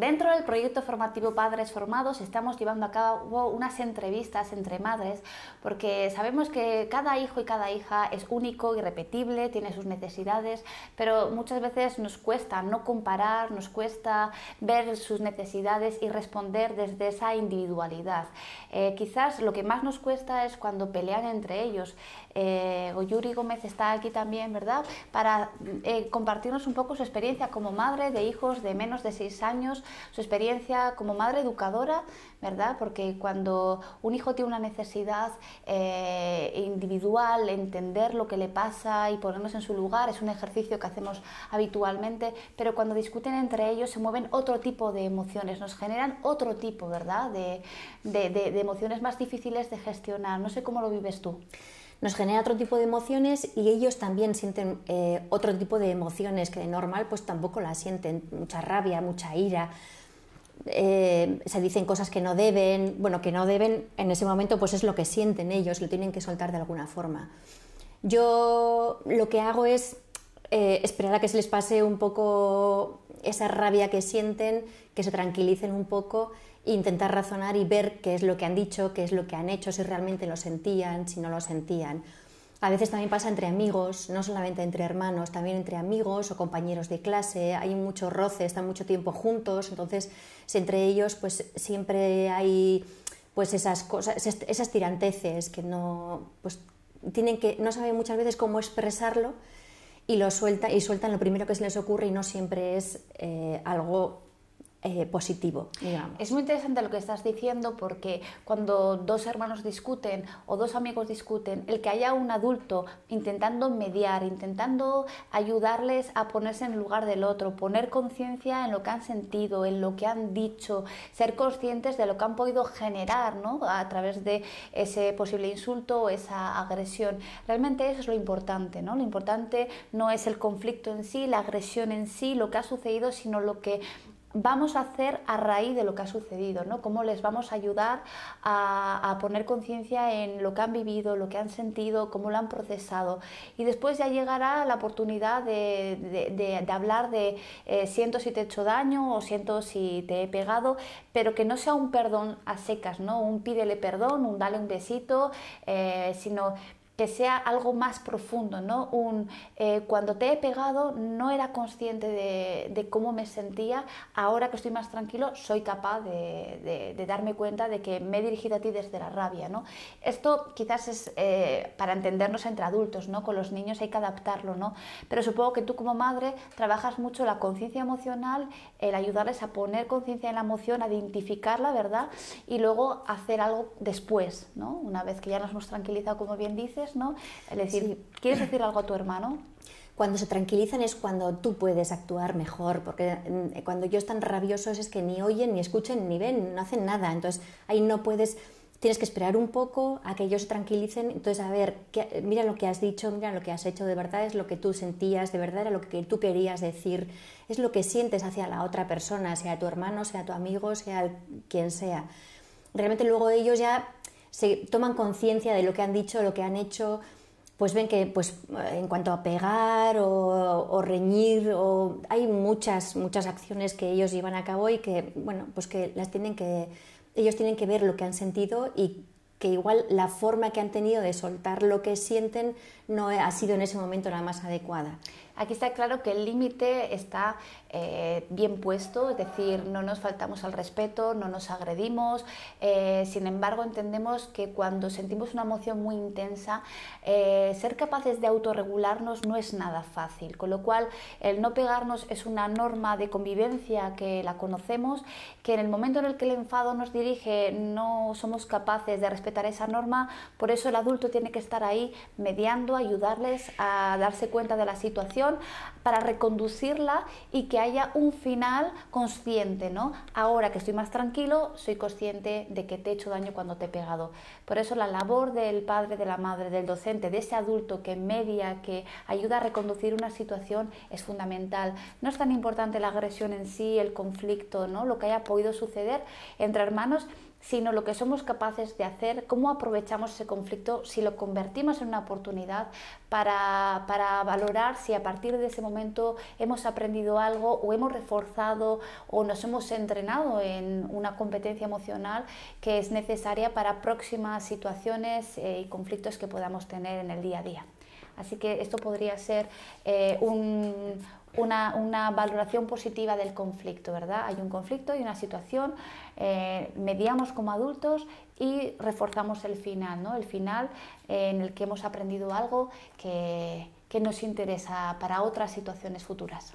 Dentro del proyecto formativo Padres Formados estamos llevando a cabo unas entrevistas entre madres porque sabemos que cada hijo y cada hija es único, irrepetible, tiene sus necesidades, pero muchas veces nos cuesta no comparar, nos cuesta ver sus necesidades y responder desde esa individualidad. Eh, quizás lo que más nos cuesta es cuando pelean entre ellos. Eh, Yuri Gómez está aquí también, ¿verdad? Para eh, compartirnos un poco su experiencia como madre de hijos de menos de 6 años su experiencia como madre educadora, ¿verdad? Porque cuando un hijo tiene una necesidad eh, individual, entender lo que le pasa y ponernos en su lugar, es un ejercicio que hacemos habitualmente, pero cuando discuten entre ellos se mueven otro tipo de emociones, nos generan otro tipo, ¿verdad? de emociones más difíciles de gestionar. No sé cómo lo vives tú nos genera otro tipo de emociones y ellos también sienten eh, otro tipo de emociones que de normal pues tampoco las sienten, mucha rabia, mucha ira, eh, se dicen cosas que no deben, bueno, que no deben, en ese momento pues es lo que sienten ellos, lo tienen que soltar de alguna forma. Yo lo que hago es eh, esperar a que se les pase un poco esa rabia que sienten, que se tranquilicen un poco intentar razonar y ver qué es lo que han dicho, qué es lo que han hecho, si realmente lo sentían, si no lo sentían. A veces también pasa entre amigos, no solamente entre hermanos, también entre amigos o compañeros de clase, hay mucho roce, están mucho tiempo juntos, entonces entre ellos pues siempre hay pues esas cosas, esas tiranteces que no pues tienen que no saben muchas veces cómo expresarlo y lo suelta, y sueltan lo primero que se les ocurre y no siempre es eh, algo eh, positivo, Es muy interesante lo que estás diciendo porque cuando dos hermanos discuten o dos amigos discuten, el que haya un adulto intentando mediar, intentando ayudarles a ponerse en lugar del otro, poner conciencia en lo que han sentido, en lo que han dicho, ser conscientes de lo que han podido generar a través de ese posible insulto o esa agresión. Realmente eso es lo importante, ¿no? Lo importante no es el conflicto en sí, la agresión en sí, lo que ha sucedido, sino lo que vamos a hacer a raíz de lo que ha sucedido, ¿no? Cómo les vamos a ayudar a, poner conciencia en lo que han vivido, lo que han sentido, cómo lo han procesado. Y después ya llegará la oportunidad de, hablar de eh, siento si te he hecho daño o siento si te he pegado, pero que no sea un perdón a secas, ¿no? Un pídele perdón, un dale un besito, eh, sino que sea algo más profundo, ¿no? Un, eh, cuando te he pegado no era consciente de, cómo me sentía, ahora que estoy más tranquilo soy capaz de, darme cuenta de que me he dirigido a ti desde la rabia, ¿no? Esto quizás es eh, para entendernos entre adultos, ¿no? Con los niños hay que adaptarlo, ¿no? Pero supongo que tú como madre trabajas mucho la conciencia emocional, el ayudarles a poner conciencia en la emoción, a identificarla, ¿verdad? Y luego hacer algo después, ¿no? Una vez que ya nos hemos tranquilizado, como bien dices, es decir, ¿quieres decir algo a tu hermano? Cuando se tranquilizan es cuando tú puedes actuar mejor, porque mm, cuando ellos están rabiosos es que ni oyen, ni escuchen, ni ven, no hacen nada. Entonces ahí no puedes tienes que esperar un poco a que ellos se tranquilicen. Entonces, a ver, mira lo que has dicho, mira lo que has hecho, de verdad es lo que tú sentías, de verdad era lo que tú querías decir, es lo que sientes hacia la otra persona, sea tu hermano, sea tu amigo, sea quien sea. Realmente luego ellos ya se toman conciencia de lo que han dicho, lo que han hecho, pues ven que pues, en cuanto a pegar o, reñir, o, hay muchas, muchas acciones que ellos llevan a cabo y que, bueno, pues que las tienen que, ellos tienen que ver lo que han sentido y que igual la forma que han tenido de soltar lo que sienten no ha sido en ese momento la más adecuada. Aquí está claro que el límite está eh, bien puesto, es decir, no nos faltamos al respeto, no nos agredimos, eh, sin embargo entendemos que cuando sentimos una emoción muy intensa, eh, ser capaces de autorregularnos no es nada fácil, con lo cual el no pegarnos es una norma de convivencia que la conocemos, que en el momento en el que el enfado nos dirige no somos capaces de respetar esa norma, por eso el adulto tiene que estar ahí mediando, ayudarles a darse cuenta de la situación, para reconducirla y que haya un final consciente, ¿no? Ahora que estoy más tranquilo, soy consciente de que te he hecho daño cuando te he pegado. Por eso la labor del padre, de la madre, del docente, de ese adulto que media, que ayuda a reconducir una situación es fundamental. No es tan importante la agresión en sí, el conflicto, ¿no? Lo que haya podido suceder entre hermanos sino lo que somos capaces de hacer, cómo aprovechamos ese conflicto, si lo convertimos en una oportunidad para, valorar si a partir de ese momento hemos aprendido algo o hemos reforzado o nos hemos entrenado en una competencia emocional que es necesaria para próximas situaciones eh, y conflictos que podamos tener en el día a día. Así que esto podría ser eh, un, una, valoración positiva del conflicto, ¿verdad? Hay un conflicto y una situación, eh, mediamos como adultos y reforzamos el final, ¿no? El final eh, en el que hemos aprendido algo que nos interesa para otras situaciones futuras.